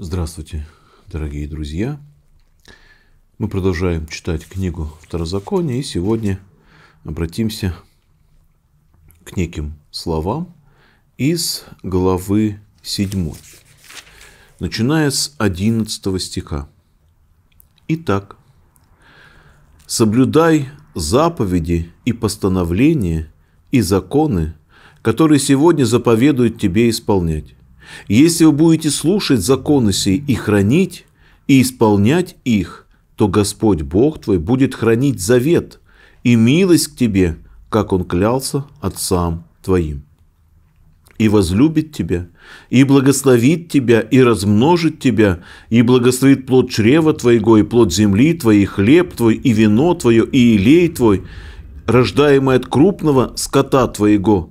Здравствуйте, дорогие друзья! Мы продолжаем читать книгу Второзакония, и сегодня обратимся к неким словам из главы 7, начиная с 11 стиха. Итак, «Соблюдай заповеди и постановления и законы, которые сегодня заповедуют тебе исполнять, если вы будете слушать законы сей и хранить, и исполнять их, то Господь Бог твой будет хранить завет и милость к тебе, как Он клялся отцам твоим. И возлюбит тебя, и благословит тебя, и размножит тебя, и благословит плод чрева твоего, и плод земли твоей, и хлеб твой, и вино твое, и елей твой, рождаемый от крупного скота твоего,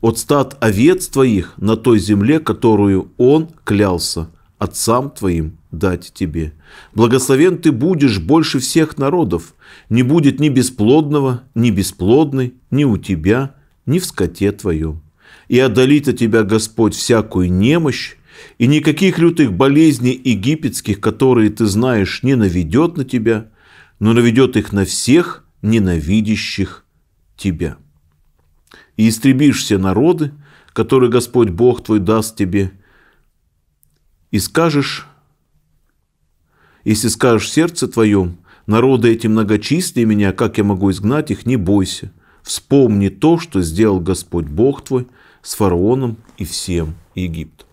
от стад овец твоих на той земле, которую он клялся отцам твоим дать тебе. Благословен ты будешь больше всех народов. Не будет ни бесплодного, ни бесплодной, ни у тебя, ни в скоте твоем. И одолит от тебя Господь всякую немощь, и никаких лютых болезней египетских, которые ты знаешь, не наведет на тебя, но наведет их на всех ненавидящих тебя и истребишь все народы, которые Господь Бог твой даст тебе, и скажешь, если скажешь в сердце твоем, народы эти многочисленные меня, как я могу изгнать их, не бойся. Вспомни то, что сделал Господь Бог твой с фараоном и всем Египтом.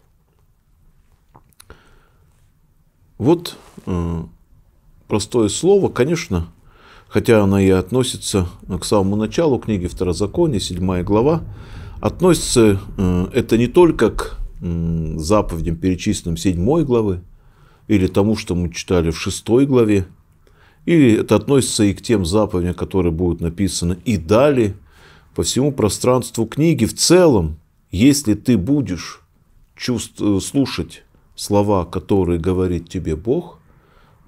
Вот э, простое слово, конечно, хотя она и относится ну, к самому началу книги Второзакония, 7 глава, относится э, это не только к заповедям, перечисленным 7 главы, или тому, что мы читали в 6 главе, или это относится и к тем заповедям, которые будут написаны и далее, по всему пространству книги в целом, если ты будешь чувств, э, слушать слова, которые говорит тебе Бог,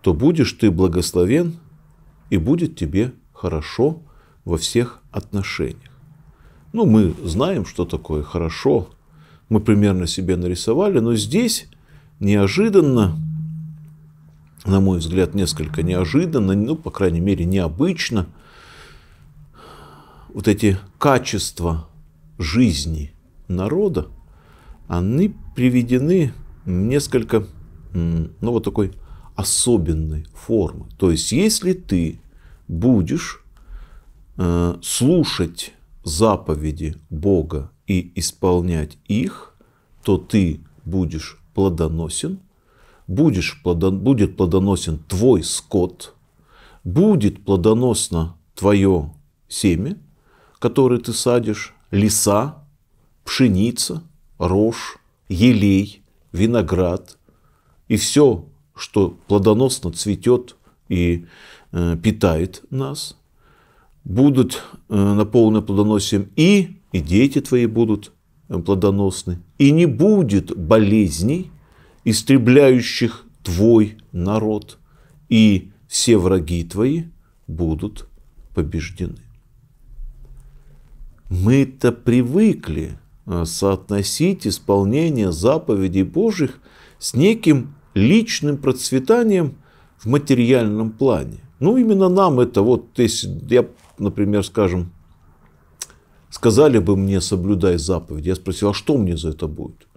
то будешь ты благословен – и будет тебе хорошо во всех отношениях. Ну, мы знаем, что такое хорошо, мы примерно себе нарисовали, но здесь неожиданно, на мой взгляд, несколько неожиданно, ну, по крайней мере, необычно, вот эти качества жизни народа, они приведены несколько, ну, вот такой особенной формы. То есть, если ты будешь э, слушать заповеди Бога и исполнять их, то ты будешь плодоносен, будешь плодон, будет плодоносен твой скот, будет плодоносно твое семя, которое ты садишь, леса, пшеница, рожь, елей, виноград и все что плодоносно цветет и э, питает нас, будут э, наполнены плодоносием и, и дети твои будут э, плодоносны, и не будет болезней, истребляющих твой народ, и все враги твои будут побеждены. Мы-то привыкли соотносить исполнение заповедей Божьих с неким личным процветанием в материальном плане. Ну, именно нам это, вот если я, например, скажем, сказали бы мне, соблюдай заповедь, я спросил, а что мне за это будет?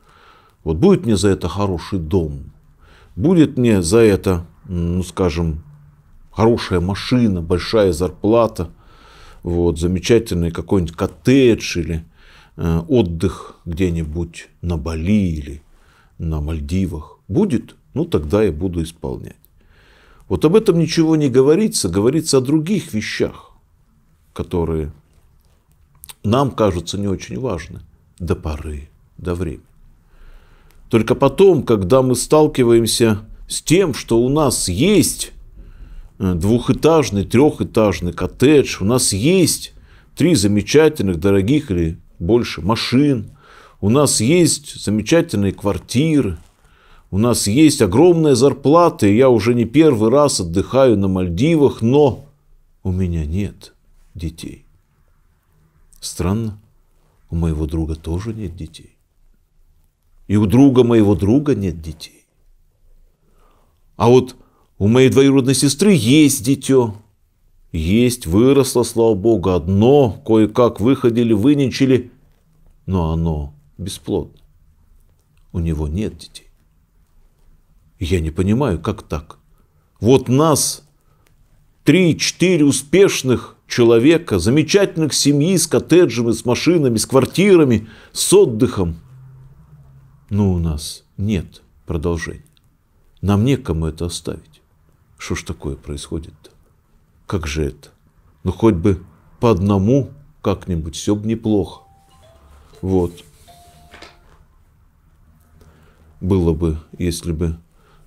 Вот будет мне за это хороший дом? Будет мне за это, ну, скажем, хорошая машина, большая зарплата, вот, замечательный какой-нибудь коттедж или э, отдых где-нибудь на Бали или на Мальдивах? Будет? ну тогда я буду исполнять. Вот об этом ничего не говорится, говорится о других вещах, которые нам кажутся не очень важны до поры, до времени. Только потом, когда мы сталкиваемся с тем, что у нас есть э, двухэтажный, трехэтажный коттедж, у нас есть три замечательных, дорогих или больше машин, у нас есть замечательные квартиры – у нас есть огромная зарплата, и я уже не первый раз отдыхаю на Мальдивах, но у меня нет детей. Странно, у моего друга тоже нет детей. И у друга моего друга нет детей. А вот у моей двоюродной сестры есть дитё. Есть, выросло, слава богу, одно, кое-как выходили, выничили, но оно бесплодно. У него нет детей. Я не понимаю, как так? Вот нас, три-четыре успешных человека, замечательных семьи с коттеджами, с машинами, с квартирами, с отдыхом. Но у нас нет продолжения. Нам некому это оставить. Что ж такое происходит-то? Как же это? Ну, хоть бы по одному как-нибудь, все бы неплохо. Вот. Было бы, если бы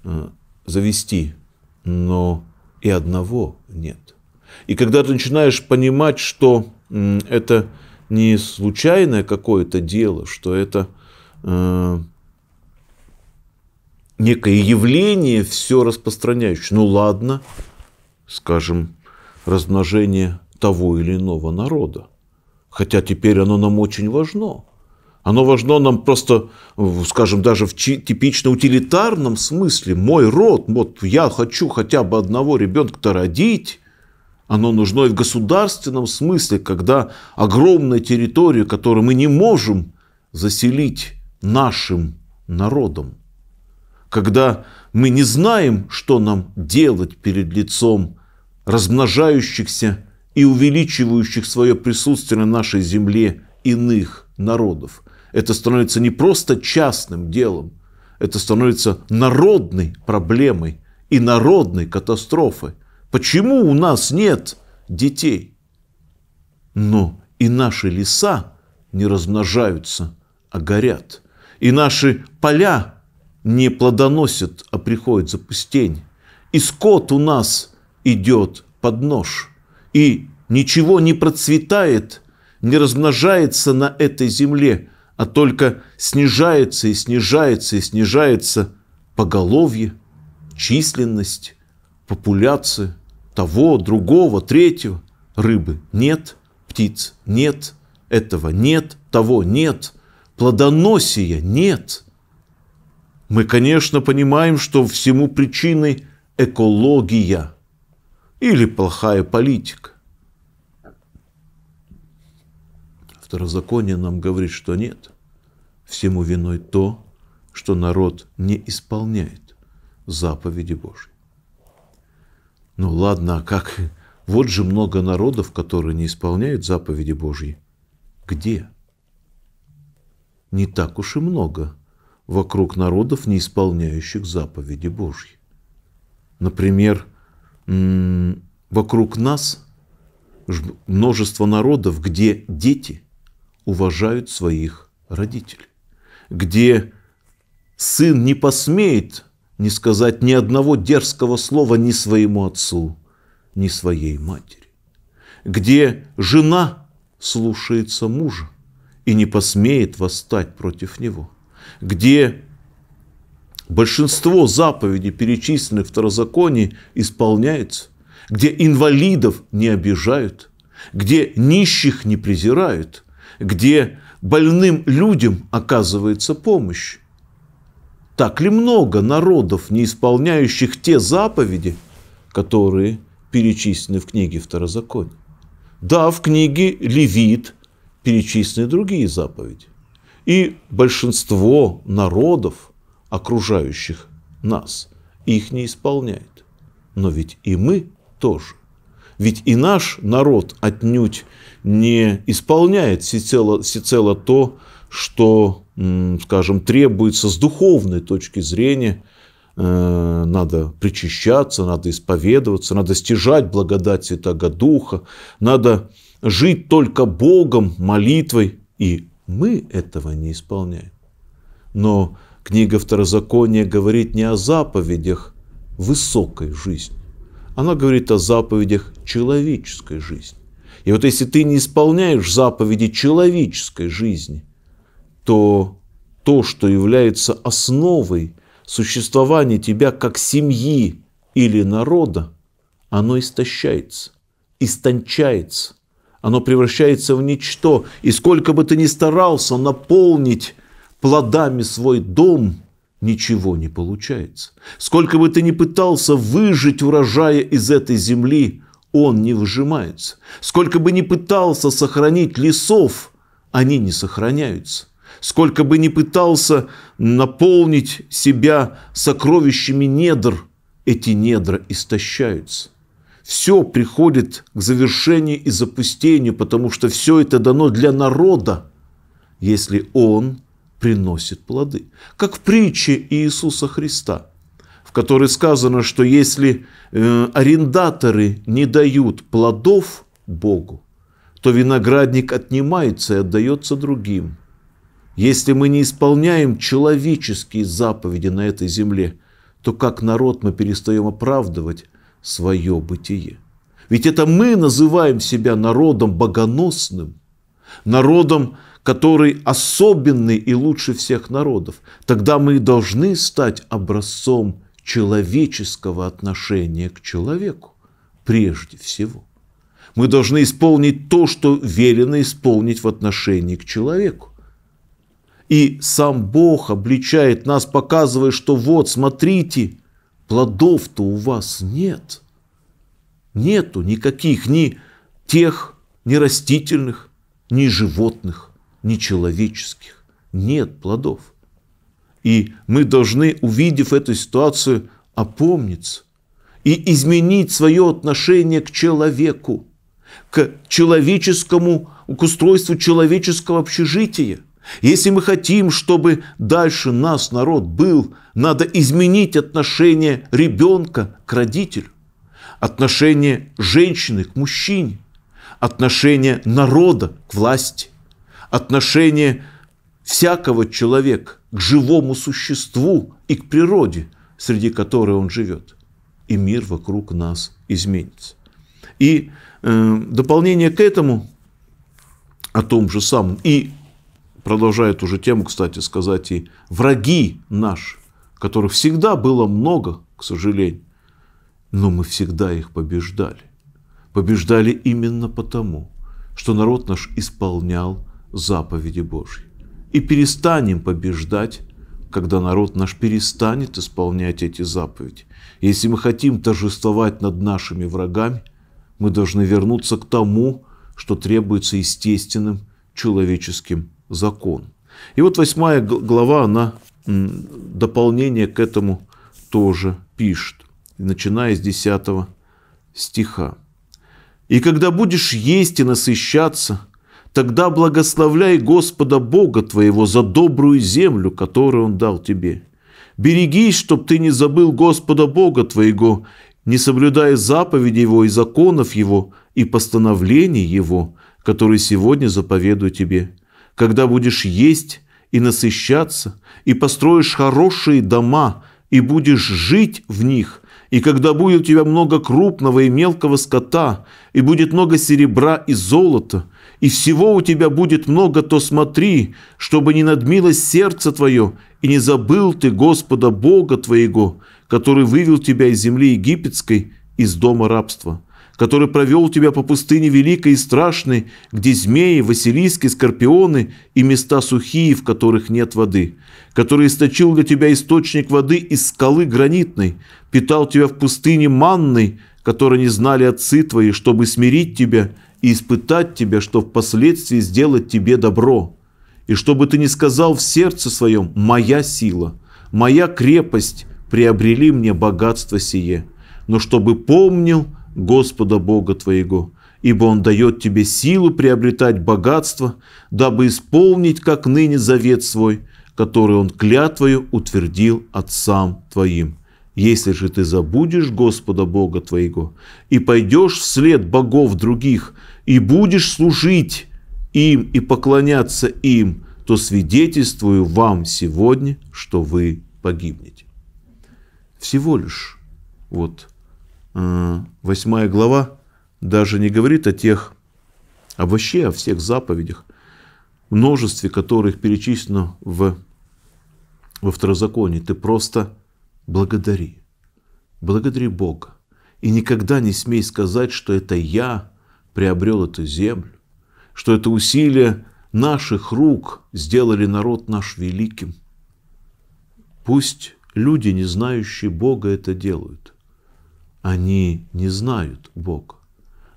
Э, завести, но и одного нет. И когда ты начинаешь понимать, что это не случайное какое-то дело, что это э, некое явление, все распространяющее. Ну ладно, скажем, размножение того или иного народа. Хотя теперь оно нам очень важно. Оно важно нам просто, скажем, даже в типично утилитарном смысле. Мой род, вот я хочу хотя бы одного ребенка-то родить. Оно нужно и в государственном смысле, когда огромная территория, которую мы не можем заселить нашим народом. Когда мы не знаем, что нам делать перед лицом размножающихся и увеличивающих свое присутствие на нашей земле иных народов это становится не просто частным делом, это становится народной проблемой и народной катастрофой. Почему у нас нет детей? Но и наши леса не размножаются, а горят. И наши поля не плодоносят, а приходит запустень. И скот у нас идет под нож. И ничего не процветает, не размножается на этой земле – а только снижается и снижается и снижается поголовье, численность, популяция того, другого, третьего. Рыбы нет, птиц нет, этого нет, того нет, плодоносия нет. Мы, конечно, понимаем, что всему причиной экология или плохая политика. Второзаконие нам говорит, что нет. Всему виной то, что народ не исполняет заповеди Божьи. Ну ладно, а как? Вот же много народов, которые не исполняют заповеди Божьи. Где? Не так уж и много вокруг народов, не исполняющих заповеди Божьи. Например, вокруг нас множество народов, где дети уважают своих родителей, где сын не посмеет не сказать ни одного дерзкого слова ни своему отцу, ни своей матери, где жена слушается мужа и не посмеет восстать против него, где большинство заповедей, перечисленных в Второзаконии, исполняется, где инвалидов не обижают, где нищих не презирают, где больным людям оказывается помощь. Так ли много народов, не исполняющих те заповеди, которые перечислены в книге Второзакония? Да, в книге Левит перечислены другие заповеди. И большинство народов, окружающих нас, их не исполняет. Но ведь и мы тоже. Ведь и наш народ отнюдь не исполняет всецело, всецело то, что, скажем, требуется с духовной точки зрения. Э, надо причащаться, надо исповедоваться, надо стяжать благодать Святого Духа, надо жить только Богом, молитвой. И мы этого не исполняем. Но книга Второзакония говорит не о заповедях высокой жизни, она говорит о заповедях человеческой жизни. И вот если ты не исполняешь заповеди человеческой жизни, то то, что является основой существования тебя как семьи или народа, оно истощается, истончается, оно превращается в ничто. И сколько бы ты ни старался наполнить плодами свой дом – ничего не получается. Сколько бы ты ни пытался выжить урожая из этой земли, он не выжимается. Сколько бы ни пытался сохранить лесов, они не сохраняются. Сколько бы ни пытался наполнить себя сокровищами недр, эти недра истощаются. Все приходит к завершению и запустению, потому что все это дано для народа, если он приносит плоды. Как в притче Иисуса Христа, в которой сказано, что если э, арендаторы не дают плодов Богу, то виноградник отнимается и отдается другим. Если мы не исполняем человеческие заповеди на этой земле, то как народ мы перестаем оправдывать свое бытие. Ведь это мы называем себя народом богоносным, народом, который особенный и лучше всех народов, тогда мы и должны стать образцом человеческого отношения к человеку прежде всего. Мы должны исполнить то, что велено исполнить в отношении к человеку. И сам Бог обличает нас, показывая, что вот, смотрите, плодов-то у вас нет. Нету никаких ни тех, ни растительных, ни животных нечеловеческих. Нет плодов. И мы должны, увидев эту ситуацию, опомниться и изменить свое отношение к человеку, к человеческому, к устройству человеческого общежития. Если мы хотим, чтобы дальше нас народ был, надо изменить отношение ребенка к родителю, отношение женщины к мужчине, отношение народа к власти отношение всякого человека к живому существу и к природе, среди которой он живет. И мир вокруг нас изменится. И э, дополнение к этому о том же самом, и продолжает уже тему, кстати, сказать, и враги наши, которых всегда было много, к сожалению, но мы всегда их побеждали. Побеждали именно потому, что народ наш исполнял заповеди Божьи. И перестанем побеждать, когда народ наш перестанет исполнять эти заповеди. Если мы хотим торжествовать над нашими врагами, мы должны вернуться к тому, что требуется естественным человеческим законом. И вот восьмая глава, она дополнение к этому тоже пишет, начиная с 10 стиха. «И когда будешь есть и насыщаться, тогда благословляй Господа Бога твоего за добрую землю, которую Он дал тебе. Берегись, чтоб ты не забыл Господа Бога твоего, не соблюдая заповедей Его и законов Его и постановлений Его, которые сегодня заповедую тебе. Когда будешь есть и насыщаться, и построишь хорошие дома, и будешь жить в них, и когда будет у тебя много крупного и мелкого скота, и будет много серебра и золота, и всего у тебя будет много, то смотри, чтобы не надмилось сердце твое, и не забыл ты Господа Бога твоего, который вывел тебя из земли египетской, из дома рабства» который провел тебя по пустыне великой и страшной, где змеи, василиски, скорпионы и места сухие, в которых нет воды, который источил для тебя источник воды из скалы гранитной, питал тебя в пустыне манной, которой не знали отцы твои, чтобы смирить тебя и испытать тебя, чтобы впоследствии сделать тебе добро, и чтобы ты не сказал в сердце своем «моя сила», «моя крепость», приобрели мне богатство сие, но чтобы помнил Господа Бога твоего, ибо Он дает тебе силу приобретать богатство, дабы исполнить, как ныне, завет свой, который Он клятвою утвердил отцам твоим. Если же ты забудешь Господа Бога твоего и пойдешь вслед богов других и будешь служить им и поклоняться им, то свидетельствую вам сегодня, что вы погибнете. Всего лишь вот Э, восьмая глава даже не говорит о тех, а вообще о всех заповедях, множестве которых перечислено в, во второзаконии. Ты просто благодари, благодари Бога. И никогда не смей сказать, что это я приобрел эту землю, что это усилия наших рук сделали народ наш великим. Пусть люди, не знающие Бога, это делают они не знают Бога.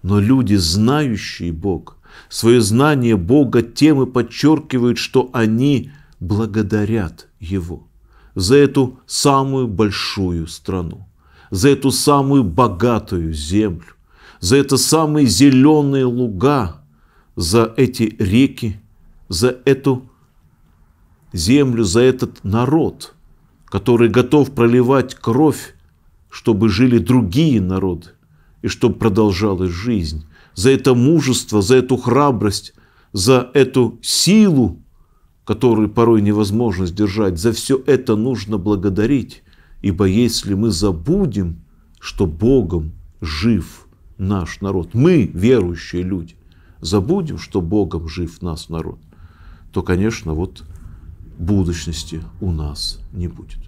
Но люди, знающие Бога, свое знание Бога тем и подчеркивают, что они благодарят Его за эту самую большую страну, за эту самую богатую землю, за это самые зеленые луга, за эти реки, за эту землю, за этот народ, который готов проливать кровь чтобы жили другие народы и чтобы продолжалась жизнь. За это мужество, за эту храбрость, за эту силу, которую порой невозможно сдержать, за все это нужно благодарить. Ибо если мы забудем, что Богом жив наш народ, мы, верующие люди, забудем, что Богом жив наш народ, то, конечно, вот будущности у нас не будет.